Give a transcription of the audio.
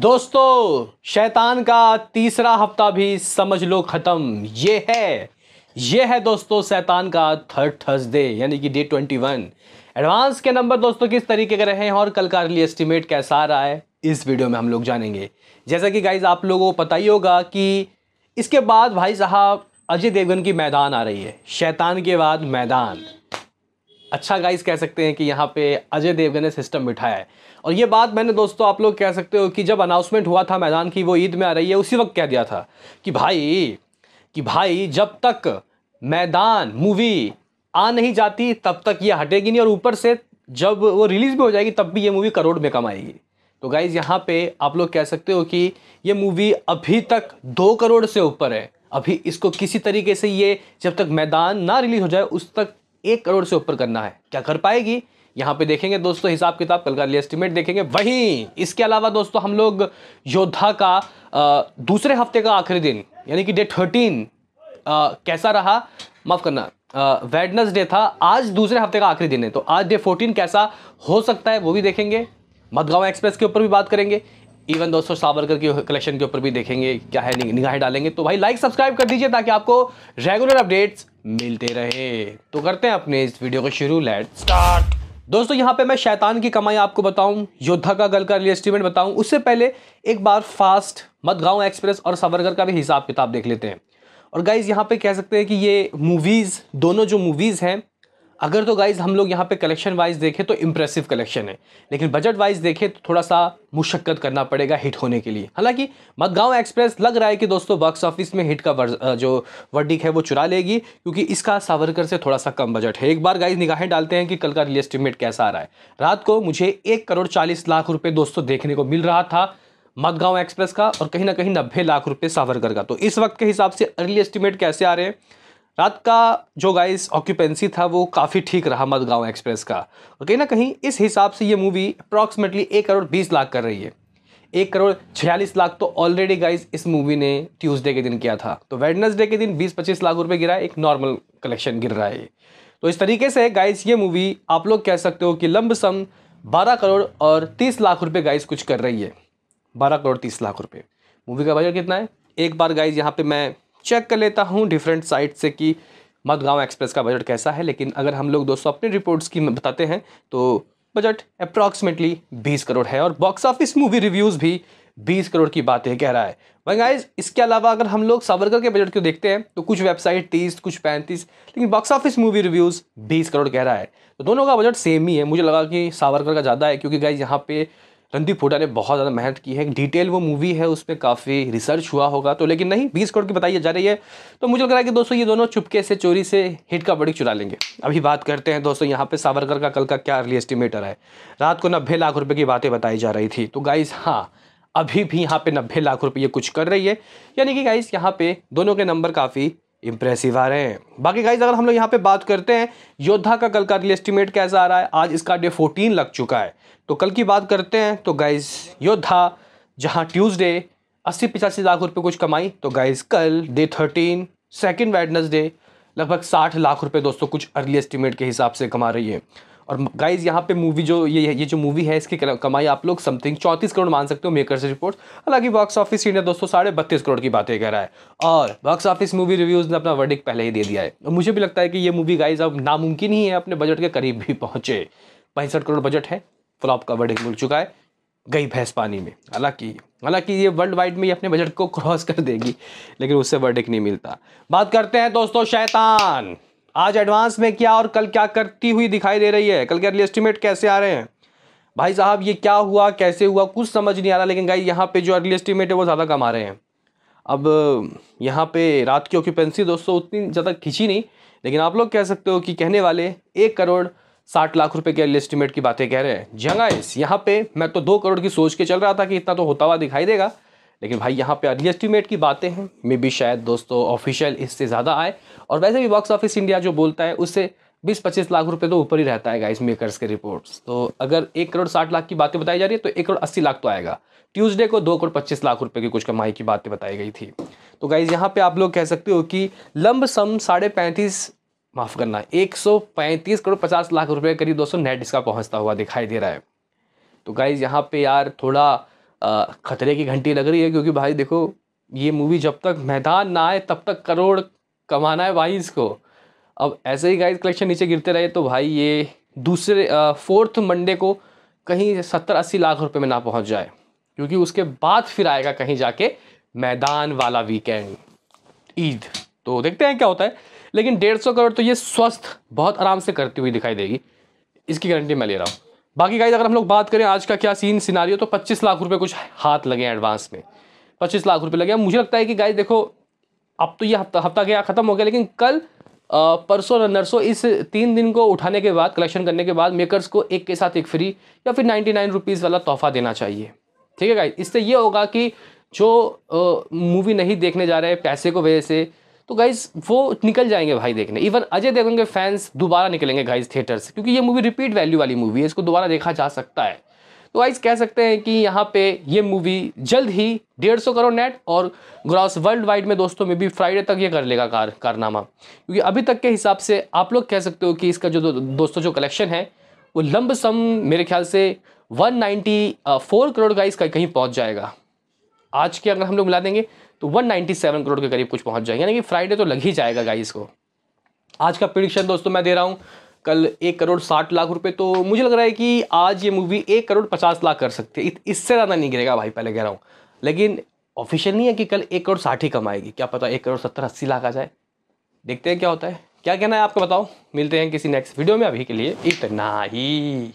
दोस्तों शैतान का तीसरा हफ्ता भी समझ लो ख़त्म ये है ये है दोस्तों शैतान का थर्ड थर्सडे यानी कि डे ट्वेंटी वन एडवांस के नंबर दोस्तों किस तरीके के रहे हैं और कल का अर्ली एस्टिमेट कैसा आ रहा है इस वीडियो में हम लोग जानेंगे जैसा कि गाइज आप लोगों को पता ही होगा कि इसके बाद भाई साहब अजय देवगन की मैदान आ रही है शैतान के बाद मैदान अच्छा गाइस कह सकते हैं कि यहाँ पे अजय देवगन ने सिस्टम बिठाया है और ये बात मैंने दोस्तों आप लोग कह सकते हो कि जब अनाउंसमेंट हुआ था मैदान की वो ईद में आ रही है उसी वक्त कह दिया था कि भाई कि भाई जब तक मैदान मूवी आ नहीं जाती तब तक ये हटेगी नहीं और ऊपर से जब वो रिलीज़ भी हो जाएगी तब भी ये मूवी करोड़ में कमाएगी तो गाइज़ यहाँ पे आप लोग कह सकते हो कि ये मूवी अभी तक दो करोड़ से ऊपर है अभी इसको किसी तरीके से ये जब तक मैदान ना रिलीज़ हो जाए उस तक एक करोड़ से ऊपर करना है क्या कर पाएगी यहाँ पे देखेंगे दोस्तों हिसाब किताब कल का एस्टिमेट देखेंगे वहीं इसके अलावा दोस्तों हम लोग योद्धा का आ, दूसरे हफ्ते का आखिरी दिन यानी कि डे थर्टीन कैसा रहा माफ़ करना डे था आज दूसरे हफ्ते का आखिरी दिन है तो आज डे फोर्टीन कैसा हो सकता है वो भी देखेंगे मधगांव एक्सप्रेस के ऊपर भी बात करेंगे इवन दोस्तों सावरकर के कलेक्शन के ऊपर भी देखेंगे क्या है निगाहें डालेंगे तो भाई लाइक सब्सक्राइब कर दीजिए ताकि आपको रेगुलर अपडेट्स मिलते रहे तो करते हैं अपने इस वीडियो को शुरू लेट स्टार्ट दोस्तों यहाँ पे मैं शैतान की कमाई आपको बताऊं योद्धा का गल का रियल एस्टिमेट बताऊं उससे पहले एक बार फास्ट मदगांव एक्सप्रेस और सावरकर का भी हिसाब किताब देख लेते हैं और गाइज यहाँ पे कह सकते हैं कि ये मूवीज़ दोनों जो मूवीज़ हैं अगर तो गाइज़ हम लोग यहाँ पे कलेक्शन वाइज देखें तो इम्प्रेसिव कलेक्शन है लेकिन बजट वाइज देखें तो थोड़ा सा मुशक्क़त करना पड़ेगा हिट होने के लिए हालांकि मदगांव एक्सप्रेस लग रहा है कि दोस्तों बॉक्स ऑफिस में हिट का जो वर्डिक है वो चुरा लेगी क्योंकि इसका सावरकर से थोड़ा सा कम बजट है एक बार गाइज निगाहें डालते हैं कि कल का रिलेस्टिमेट एस्टिमेट कैसा आ रहा है रात को मुझे एक करोड़ चालीस लाख रुपये दोस्तों देखने को मिल रहा था मदगांव एक्सप्रेस का और कहीं ना कहीं नब्बे लाख रुपये सावरकर का तो इस वक्त के हिसाब से अर्ली एस्टिमेट कैसे आ रहे हैं रात का जो गाइस ऑक्यूपेंसी था वो काफ़ी ठीक रहा मदगांव एक्सप्रेस का और कहीं ना कहीं इस हिसाब से ये मूवी अप्रॉक्सीमेटली एक करोड़ बीस लाख कर रही है एक करोड़ छियालीस लाख तो ऑलरेडी गाइस इस मूवी ने ट्यूसडे के दिन किया था तो वेडनेसडे के दिन बीस पच्चीस लाख रुपए गिरा एक नॉर्मल कलेक्शन गिर रहा है तो इस तरीके से गाइस ये मूवी आप लोग कह सकते हो कि लंब सम बारह करोड़ और तीस लाख रुपये गाइस कुछ कर रही है बारह करोड़ तीस लाख रुपये मूवी का बजट कितना है एक बार गाइज यहाँ पे मैं चेक कर लेता हूँ डिफरेंट साइट से कि मधगांव एक्सप्रेस का बजट कैसा है लेकिन अगर हम लोग दोस्तों अपने रिपोर्ट्स की बताते हैं तो बजट अप्रॉक्सीमेटली बीस करोड़ है और बॉक्स ऑफिस मूवी रिव्यूज़ भी बीस करोड़ की बातें कह रहा है वही गाइज इसके अलावा अगर हम लोग सावरकर के बजट को देखते हैं तो कुछ वेबसाइट तीस कुछ पैंतीस लेकिन बॉक्स ऑफिस मूवी रिव्यूज़ बीस करोड़ कह रहा है तो दोनों का बजट सेम ही है मुझे लगा कि सावरकर का ज़्यादा है क्योंकि गाइज यहाँ पे रणदीप हुडा ने बहुत ज़्यादा मेहनत की है डिटेल वो मूवी है उस पर काफ़ी रिसर्च हुआ होगा तो लेकिन नहीं बीस करोड़ की बताइए जा रही है तो मुझे लग रहा है कि दोस्तों ये दोनों चुपके से चोरी से हिट का बड़ी चुरा लेंगे अभी बात करते हैं दोस्तों यहाँ पे सावरकर का कल का क्या अर्ली एस्टिमेटर है रात को नब्बे लाख रुपये की बातें बताई जा रही थी तो गाइज़ हाँ अभी भी यहाँ पे नब्बे लाख रुपये कुछ कर रही है यानी कि गाइस यहाँ पे दोनों के नंबर काफ़ी इंप्रेसिव आ रहे हैं बाकी गाइज अगर हम लोग यहाँ पे बात करते हैं योद्धा का कल का रियल एस्टिमेट कैसा आ रहा है आज इसका डे फोर्टीन लग चुका है तो कल की बात करते हैं तो गाइज योद्धा जहाँ ट्यूसडे अस्सी पचासी लाख रुपए कुछ कमाई तो गाइज कल डे थर्टीन सेकेंड वेडनसडे लगभग साठ लाख रुपए दोस्तों कुछ अर्ली एस्टिमेट के हिसाब से कमा रही है और गाइज यहाँ पे मूवी जो ये ये जो मूवी है इसकी कमाई आप लोग समथिंग चौंतीस करोड़ मान सकते हो मेकर्स रिपोर्ट हालांकि बॉक्स ऑफिस इंडिया दोस्तों साढ़े बत्तीस करोड़ की बातें कर रहा है और बॉक्स ऑफिस मूवी रिव्यूज़ ने अपना वर्डिक पहले ही दे दिया है और मुझे भी लगता है कि ये मूवी गाइज अब नामुमकिन ही है अपने बजट के करीब भी पहुँचे पैंसठ करोड़ बजट है फ्लॉप का वर्डिक मिल चुका है गई भैंस पानी में हालांकि हालांकि ये वर्ल्ड वाइड में ये अपने बजट को क्रॉस कर देगी लेकिन उससे वर्डिक नहीं मिलता बात करते हैं दोस्तों शैतान आज एडवांस में क्या और कल क्या करती हुई दिखाई दे रही है कल के अर्ली एस्टिमेट कैसे आ रहे हैं भाई साहब ये क्या हुआ कैसे हुआ कुछ समझ नहीं आ रहा लेकिन गाई यहाँ पे जो अर्ली एस्टिमेट है वो ज़्यादा कम आ रहे हैं अब यहाँ पे रात की ऑक्यूपेंसी दोस्तों उतनी ज़्यादा खींची नहीं लेकिन आप लोग कह सकते हो कि कहने वाले एक करोड़ साठ लाख रुपए के अर्ली एस्टिमेट की बातें कह रहे हैं जंगाइस हाँ, यहाँ पे मैं तो दो करोड़ की सोच के चल रहा था कि इतना तो होता हुआ दिखाई देगा लेकिन भाई यहाँ पे एस्टिमेट की बातें हैं मे बी शायद दोस्तों ऑफिशियल इससे ज़्यादा आए और वैसे भी बॉक्स ऑफिस इंडिया जो बोलता है उससे बीस पच्चीस लाख रुपए तो ऊपर ही रहता है गाइस मेकर्स के रिपोर्ट्स तो अगर एक करोड़ साठ लाख की बातें बताई जा रही है तो एक करोड़ अस्सी लाख तो आएगा ट्यूसडे को दो करोड़ पच्चीस लाख रुपए की कुछ कमाई की बातें बताई गई थी तो गाइज यहाँ पे आप लोग कह सकते हो कि लंब सम साढ़े पैंतीस माफ़ करना एक सौ पैंतीस करोड़ पचास लाख रुपए करीब दोस्तों नेट इसका पहुँचता हुआ दिखाई दे रहा है तो गाइज यहाँ पे यार थोड़ा खतरे की घंटी लग रही है क्योंकि भाई देखो ये मूवी जब तक मैदान ना आए तब तक करोड़ कमाना है भाई इसको अब ऐसे ही गाइस कलेक्शन नीचे गिरते रहे तो भाई ये दूसरे फोर्थ मंडे को कहीं सत्तर अस्सी लाख रुपए में ना पहुंच जाए क्योंकि उसके बाद फिर आएगा कहीं जाके मैदान वाला वीकेंड ईद तो देखते हैं क्या होता है लेकिन डेढ़ सौ करोड़ तो ये स्वस्थ बहुत आराम से करती हुई दिखाई देगी इसकी गारंटी मैं ले रहा हूँ बाकी गाइज अगर हम लोग बात करें आज का क्या सीन सिनारियो तो 25 लाख रुपए कुछ हाथ लगे हैं एडवांस में 25 लाख रुपए लगे मुझे लगता है कि गाइज देखो अब तो ये हफ्ता हफ्ता गया ख़त्म हो गया लेकिन कल परसों नरसों इस तीन दिन को उठाने के बाद कलेक्शन करने के बाद मेकर्स को एक के साथ एक फ्री या फिर नाइन्टी नाइन रुपीज़ वाला तोहफा देना चाहिए ठीक है गाइज इससे ये होगा कि जो मूवी नहीं देखने जा रहे पैसे को वजह से तो गाइज वो निकल जाएंगे भाई देखने इवन अजय देवगन के फैंस दोबारा निकलेंगे गाइज थिएटर से क्योंकि ये मूवी रिपीट वैल्यू वाली मूवी है इसको दोबारा देखा जा सकता है तो गाइज कह सकते हैं कि यहाँ पे ये मूवी जल्द ही डेढ़ सौ करोड़ नेट और ग्रॉस वर्ल्ड वाइड में दोस्तों में भी फ्राइडे तक ये कर लेगा कार कारनामा क्योंकि अभी तक के हिसाब से आप लोग कह सकते हो कि इसका जो दोस्तों जो कलेक्शन है वो लंब सम मेरे ख्याल से 194 करोड़ का इसका कहीं पहुंच जाएगा आज के अगर हम लोग मिला देंगे तो 197 करोड़ के करीब कुछ पहुंच जाएंगे यानी कि फ्राइडे तो लग ही जाएगा गाइस को आज का प्रिडिक्शन दोस्तों मैं दे रहा हूँ कल एक करोड़ साठ लाख रुपए तो मुझे लग रहा है कि आज ये मूवी एक करोड़ पचास लाख कर सकती है इससे ज़्यादा नहीं गिरेगा भाई पहले कह रहा हूँ लेकिन ऑफिशियल नहीं है कि कल एक करोड़ साठ ही कमाएगी क्या पता एक करोड़ सत्तर अस्सी लाख आ जाए देखते हैं क्या होता है क्या कहना है आपको बताओ मिलते हैं किसी नेक्स्ट वीडियो में अभी के लिए इतना ही